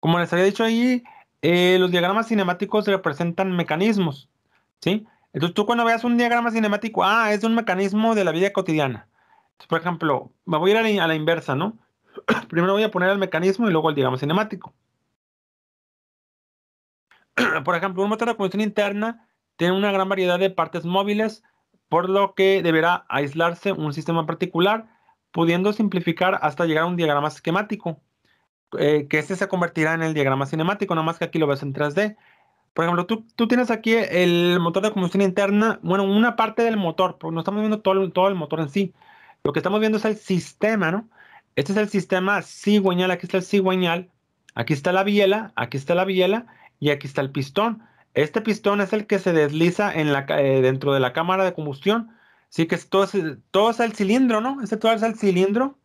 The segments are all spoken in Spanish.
Como les había dicho ahí, eh, los diagramas cinemáticos representan mecanismos, ¿sí? Entonces tú cuando veas un diagrama cinemático, ah, es un mecanismo de la vida cotidiana. por ejemplo, me voy a ir a la, inversa, ¿no? Primero voy a poner el mecanismo y luego el diagrama cinemático. por ejemplo, un motor de combustión interna tiene una gran variedad de partes móviles, por lo que deberá aislarse un sistema particular, pudiendo simplificar hasta llegar a un diagrama esquemático. Eh, que este se convertirá en el diagrama cinemático, nada más que aquí lo ves en 3D. Por ejemplo, tú, tú, tienes aquí el motor de combustión interna, bueno, una parte del motor, porque no estamos viendo todo, todo el motor en sí. Lo que estamos viendo es el sistema, ¿no? Este es el sistema cigüeñal, aquí está el cigüeñal, aquí está la biela, aquí está la biela y aquí está el pistón. Este pistón es el que se desliza eh, dentro de la cámara de combustión. Así que todo, todo es el cilindro, ¿no? Este todo es el cilindro.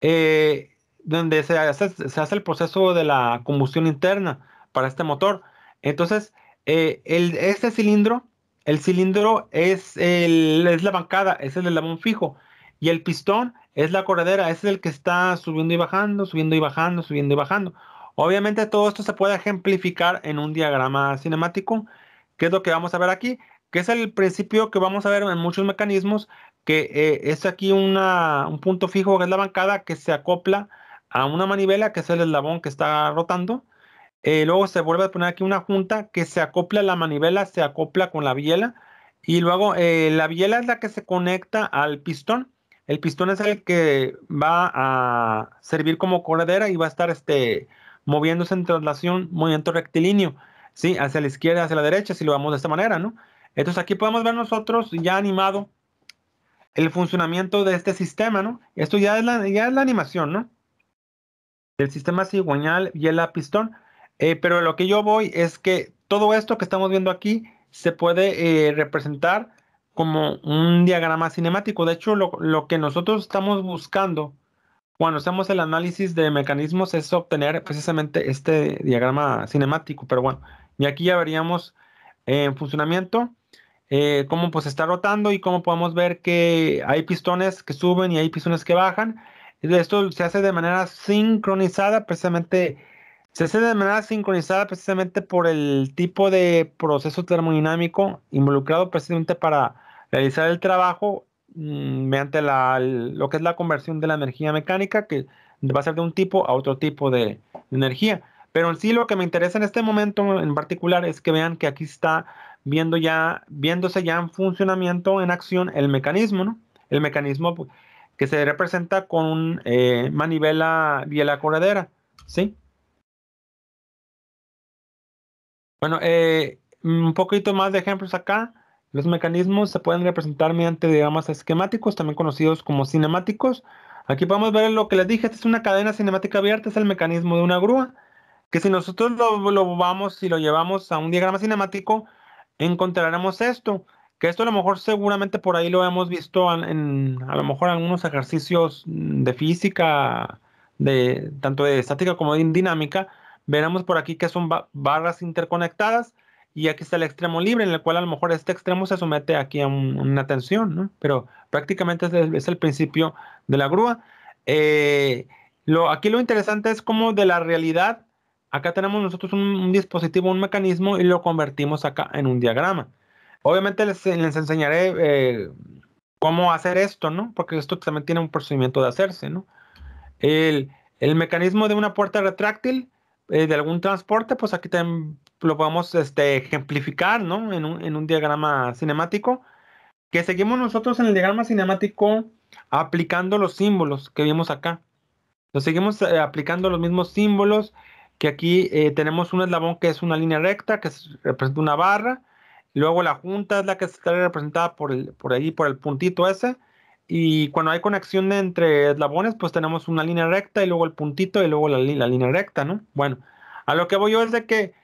Eh, donde se hace, el proceso de la combustión interna para este motor. Entonces, eh, este cilindro, el cilindro es, es la bancada, es el eslabón fijo. Y el pistón es la corredera, es el que está subiendo y bajando, subiendo y bajando, subiendo y bajando. Obviamente todo esto se puede ejemplificar en un diagrama cinemático, que es lo que vamos a ver aquí, que es el principio que vamos a ver en muchos mecanismos, que eh, es aquí un punto fijo, que es la bancada, que se acopla a una manivela que es el eslabón que está rotando. Eh, luego se vuelve a poner aquí una junta que se acopla a la manivela, se acopla con la biela. Y luego eh, la biela es la que se conecta al pistón. El pistón es el que va a servir como corredera y va a estar este, moviéndose en traslación, movimiento rectilíneo, ¿sí? Hacia la izquierda, hacia la derecha, si lo vamos de esta manera, ¿no? Entonces aquí podemos ver nosotros ya animado el funcionamiento de este sistema, ¿no? Esto ya es la, ya es la animación, ¿no? del sistema cigüeñal y el apistón. Eh, pero lo que yo voy es que todo esto que estamos viendo aquí se puede eh, representar como un diagrama cinemático. De hecho, lo, que nosotros estamos buscando cuando hacemos el análisis de mecanismos es obtener precisamente este diagrama cinemático. Pero bueno, y aquí ya veríamos eh, en funcionamiento cómo pues está rotando y cómo podemos ver que hay pistones que suben y hay pistones que bajan esto se hace de manera sincronizada precisamente. Se hace de manera sincronizada precisamente por el tipo de proceso termodinámico involucrado precisamente para realizar el trabajo mm, mediante la, lo que es la conversión de la energía mecánica, que va a ser de un tipo a otro tipo de, energía. Pero en sí lo que me interesa en este momento en particular es que vean que aquí está viendo ya, viéndose ya en funcionamiento, en acción, el mecanismo, ¿no? El mecanismo que se representa con un, eh, manivela biela corredera, ¿sí? Bueno, eh, mm, un poquito más de ejemplos acá. Los mecanismos se pueden representar mediante diagramas esquemáticos, también conocidos como cinemáticos. Aquí podemos ver lo que les dije, esta es una cadena cinemática abierta, es el mecanismo de una grúa, que si nosotros lo, vamos y lo llevamos a un diagrama cinemático, encontraremos esto que esto a lo mejor seguramente por ahí lo hemos visto en, a lo mejor algunos ejercicios de física, de tanto de estática como de dinámica, veremos por aquí que son barras interconectadas y aquí está el extremo libre, en el cual a lo mejor este extremo se somete aquí a una tensión, ¿no? Pero prácticamente es el, principio de la grúa. Eh, lo, aquí lo interesante es como de la realidad, acá tenemos nosotros un dispositivo, un mecanismo y lo convertimos acá en un diagrama. Obviamente les, enseñaré eh, cómo hacer esto, ¿no? Porque esto también tiene un procedimiento de hacerse, ¿no? El, mecanismo de una puerta retráctil eh, de algún transporte, pues aquí también lo podemos este, ejemplificar, En un, diagrama cinemático, que seguimos nosotros en el diagrama cinemático aplicando los símbolos que vimos acá. Entonces seguimos eh, aplicando los mismos símbolos que aquí tenemos un eslabón que es una línea recta, que representa una barra, Luego la Junta es la que está representada por, el, por ahí, por el puntito ese. Y cuando hay conexión entre eslabones, pues tenemos una línea recta y luego el puntito y luego la, línea recta, ¿no? Bueno, a lo que voy yo es de que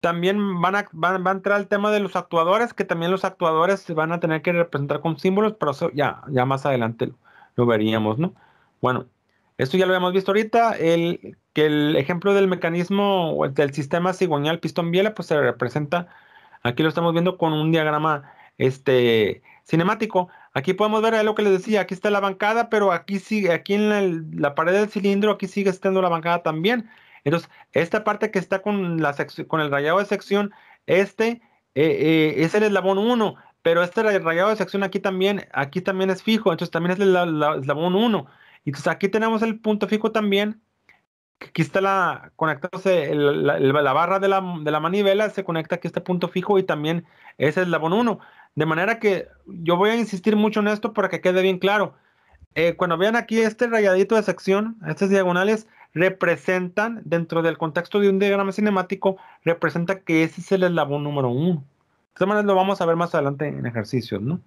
también van va a entrar el tema de los actuadores, que también los actuadores se van a tener que representar con símbolos, pero eso ya, ya más adelante lo, veríamos, ¿no? Bueno, esto ya lo habíamos visto ahorita, el, que el ejemplo del mecanismo del sistema cigüeñal pistón biela, pues se representa Aquí lo estamos viendo con un diagrama este, cinemático. Aquí podemos ver lo que les decía, aquí está la bancada, pero aquí sigue, aquí en la, pared del cilindro, aquí sigue estando la bancada también. Entonces, esta parte que está con, la con el rayado de sección, este eh, eh, es el eslabón 1, pero este rayado de sección aquí también, aquí también es fijo, entonces también es el, eslabón 1. Entonces, aquí tenemos el punto fijo también, aquí está la, conectándose la, barra de la, manivela, se conecta aquí este punto fijo y también ese eslabón 1. De manera que yo voy a insistir mucho en esto para que quede bien claro. Eh, cuando vean aquí este rayadito de sección, estas diagonales representan, dentro del contexto de un diagrama cinemático, representa que ese es el eslabón número 1. De esta manera lo vamos a ver más adelante en ejercicios, ¿no?